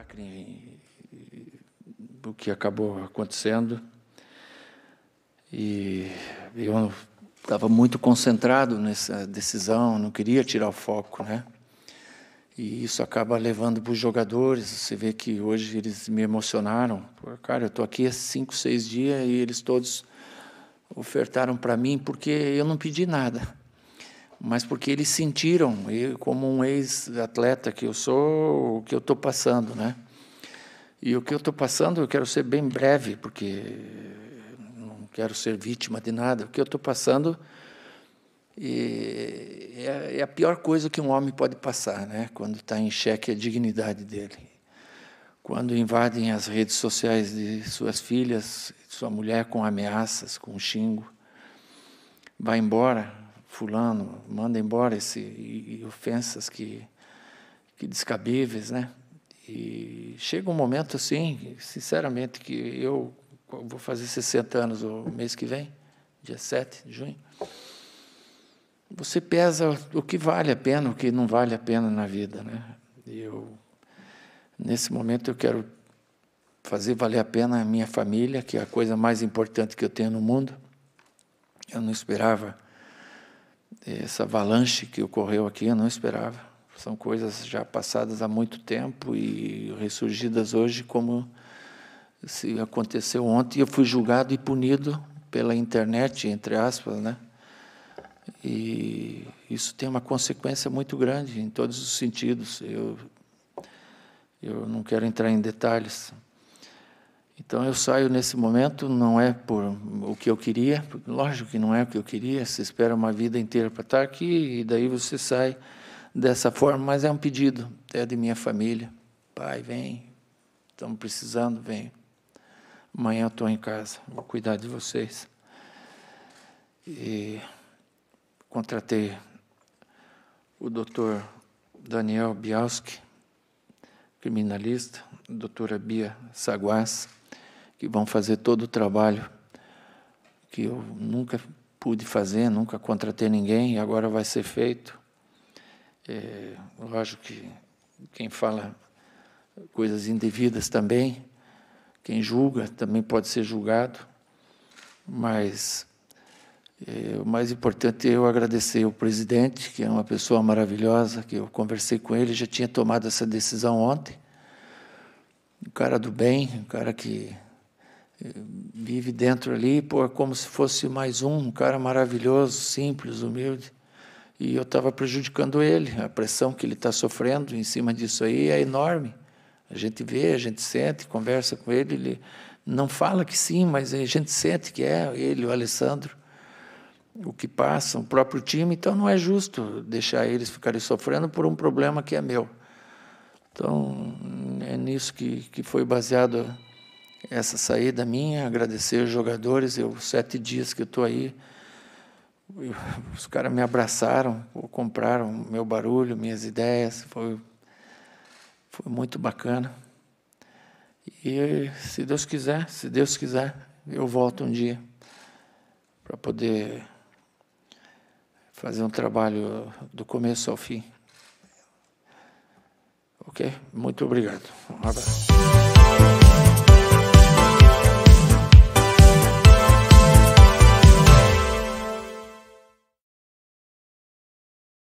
massacre, o que acabou acontecendo. E eu estava muito concentrado nessa decisão, não queria tirar o foco, né? E isso acaba levando para os jogadores. Você vê que hoje eles me emocionaram. Pô, cara, eu estou aqui há cinco, seis dias e eles todos ofertaram para mim porque eu não pedi nada mas porque eles sentiram, e como um ex-atleta que eu sou, o que eu estou passando, né? E o que eu estou passando, eu quero ser bem breve, porque não quero ser vítima de nada. O que eu estou passando é, é, a pior coisa que um homem pode passar, né? Quando está em xeque a dignidade dele. Quando invadem as redes sociais de suas filhas, de sua mulher com ameaças, com xingo, vai embora, fulano, manda embora esse e, e ofensas que que descabíveis, né? E chega um momento assim, sinceramente, que eu vou fazer 60 anos o mês que vem, dia 7 de junho. Você pesa o que vale a pena, o que não vale a pena na vida, né? Eu nesse momento eu quero fazer valer a pena a minha família, que é a coisa mais importante que eu tenho no mundo. Eu não esperava essa avalanche que ocorreu aqui, eu não esperava. São coisas já passadas há muito tempo e ressurgidas hoje como se aconteceu ontem. Eu fui julgado e punido pela internet, entre aspas, né? E isso tem uma consequência muito grande em todos os sentidos. Eu, eu não quero entrar em detalhes, então eu saio nesse momento, não é por o que eu queria, lógico que não é o que eu queria, você espera uma vida inteira para estar tá aqui e daí você sai dessa forma, mas é um pedido até de minha família. Pai, vem, estamos precisando, vem. Amanhã eu estou em casa, vou cuidar de vocês. E contratei o doutor Daniel Bialski, criminalista, a doutora Bia Saguás, que vão fazer todo o trabalho que eu nunca pude fazer, nunca contratei ninguém, e agora vai ser feito. É, eu acho que quem fala coisas indevidas também, quem julga também pode ser julgado, mas é, o mais importante é eu agradecer ao presidente, que é uma pessoa maravilhosa, que eu conversei com ele, já tinha tomado essa decisão ontem. Um cara do bem, um cara que vive dentro ali, pô, é como se fosse mais um, um cara maravilhoso, simples, humilde. E eu estava prejudicando ele. A pressão que ele está sofrendo em cima disso aí é enorme. A gente vê, a gente sente, conversa com ele, ele não fala que sim, mas a gente sente que é ele, o Alessandro, o que passa, o próprio time. Então não é justo deixar eles ficarem sofrendo por um problema que é meu. Então é nisso que, que foi baseado essa saída minha, agradecer os jogadores. Eu, sete dias que estou aí, eu, os caras me abraçaram, compraram meu barulho, minhas ideias. Foi, foi muito bacana. E se Deus quiser, se Deus quiser, eu volto um dia para poder fazer um trabalho do começo ao fim. Ok? Muito obrigado. Um abraço.